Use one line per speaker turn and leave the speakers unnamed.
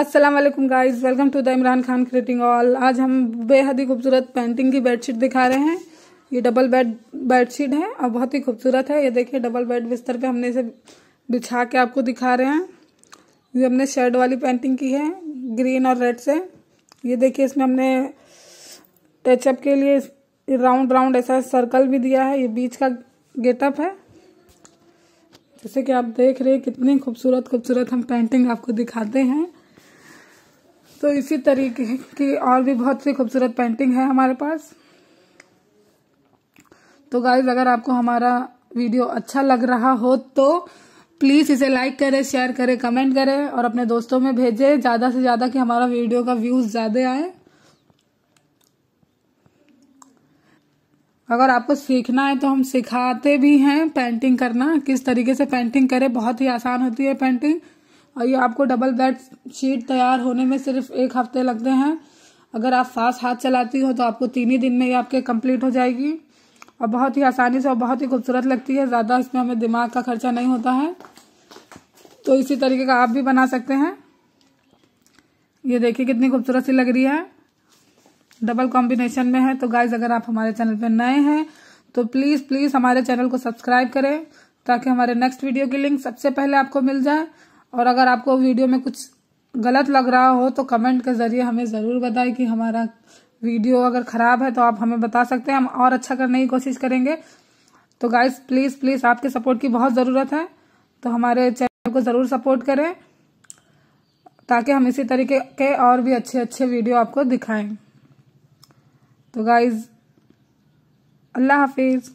अस्सलाम वालेकुम guys welcome to the Imran Khan creating all आज हम बेहद ही खूबसूरत पेंटिंग की बेडशीट दिखा रहे हैं ये डबल बेड बेडशीट है और बहुत ही खूबसूरत है ये देखिए डबल बेड बिस्तर पे हमने इसे बिछा के आपको दिखा रहे हैं ये हमने शेड वाली पेंटिंग की है ग्रीन और रेड से ये देखिए इसमें हमने टचअप के लिए राउंड राउंड ऐसा सर्कल भी दिया है ये बीच का गेटअप है जैसे कि आप देख रहे हैं कितनी खूबसूरत खूबसूरत हम पेंटिंग आपको दिखाते हैं सो तो इसी तरीके की और भी बहुत सी खूबसूरत पेंटिंग है हमारे पास तो गाइज अगर आपको हमारा वीडियो अच्छा लग रहा हो तो प्लीज़ इसे लाइक करें शेयर करें कमेंट करें और अपने दोस्तों में भेजें ज़्यादा से ज़्यादा कि हमारा वीडियो का व्यूज़ ज़्यादा आए अगर आपको सीखना है तो हम सिखाते भी हैं पेंटिंग करना किस तरीके से पेंटिंग करें बहुत ही आसान होती है पेंटिंग और ये आपको डबल बेड शीट तैयार होने में सिर्फ एक हफ्ते लगते हैं अगर आप फास्ट हाथ चलाती हो तो आपको तीन ही दिन में ये आपके कंप्लीट हो जाएगी और बहुत ही आसानी से और बहुत ही खूबसूरत लगती है ज़्यादा इसमें हमें दिमाग का खर्चा नहीं होता है तो इसी तरीके का आप भी बना सकते हैं ये देखिए कितनी खूबसूरत सी लग रही है डबल कॉम्बिनेशन में है तो गाइज अगर आप हमारे चैनल पर नए हैं तो प्लीज़ प्लीज़ हमारे चैनल को सब्सक्राइब करें ताकि हमारे नेक्स्ट वीडियो की लिंक सबसे पहले आपको मिल जाए और अगर आपको वीडियो में कुछ गलत लग रहा हो तो कमेंट के ज़रिए हमें ज़रूर बताएं कि हमारा वीडियो अगर ख़राब है तो आप हमें बता सकते हैं हम और अच्छा करने की कोशिश करेंगे तो गाइज प्लीज़ प्लीज़ आपके सपोर्ट की बहुत ज़रूरत है तो हमारे चैनल को ज़रूर सपोर्ट करें ताकि हम इसी तरीके के और भी अच्छे अच्छे वीडियो आपको दिखाएं तो गाइज़ अल्लाह हाफिज़